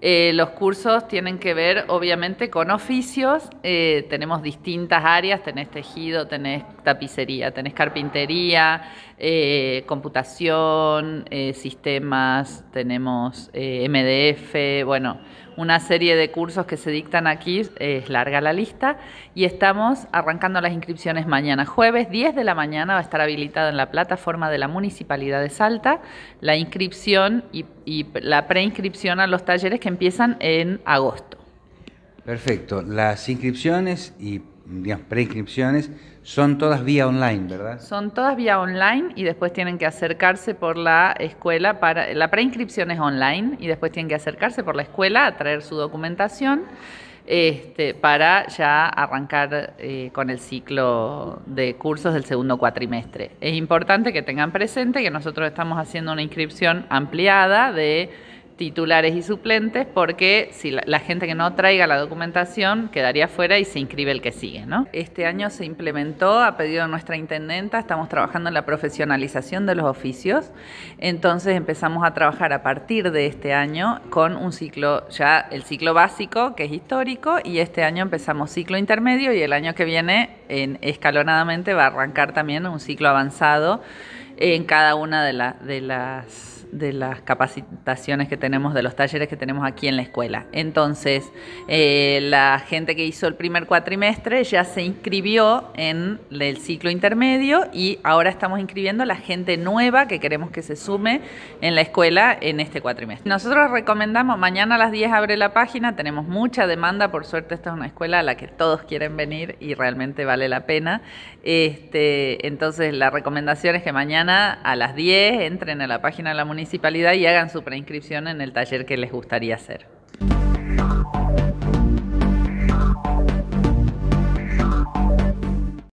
Eh, los cursos tienen que ver obviamente con oficios, eh, tenemos distintas áreas, tenés tejido, tenés tapicería, tenés carpintería, eh, computación, sistemas, tenemos MDF, bueno, una serie de cursos que se dictan aquí, es larga la lista, y estamos arrancando las inscripciones mañana jueves, 10 de la mañana va a estar habilitado en la plataforma de la Municipalidad de Salta la inscripción y, y la preinscripción a los talleres que empiezan en agosto. Perfecto, las inscripciones y digamos, preinscripciones, son todas vía online, ¿verdad? Son todas vía online y después tienen que acercarse por la escuela para la preinscripción es online y después tienen que acercarse por la escuela a traer su documentación. Este, para ya arrancar eh, con el ciclo de cursos del segundo cuatrimestre. Es importante que tengan presente que nosotros estamos haciendo una inscripción ampliada de titulares y suplentes, porque si la, gente que no traiga la documentación quedaría fuera y se inscribe el que sigue, ¿no? Este año se implementó a pedido de nuestra intendenta, estamos trabajando en la profesionalización de los oficios, entonces empezamos a trabajar a partir de este año con un ciclo, ya el ciclo básico, que es histórico, y este año empezamos ciclo intermedio y el año que viene en, escalonadamente va a arrancar también un ciclo avanzado en cada una de, la, de las de las capacitaciones que tenemos, de los talleres que tenemos aquí en la escuela. Entonces, eh, la gente que hizo el primer cuatrimestre ya se inscribió en el ciclo intermedio y ahora estamos inscribiendo la gente nueva que queremos que se sume en la escuela en este cuatrimestre. Nosotros recomendamos, mañana a las 10 abre la página, tenemos mucha demanda, por suerte esta es una escuela a la que todos quieren venir y realmente vale la pena. Este, entonces, la recomendación es que mañana a las 10 entren a la página de la municipalidad municipalidad y hagan su preinscripción en el taller que les gustaría hacer.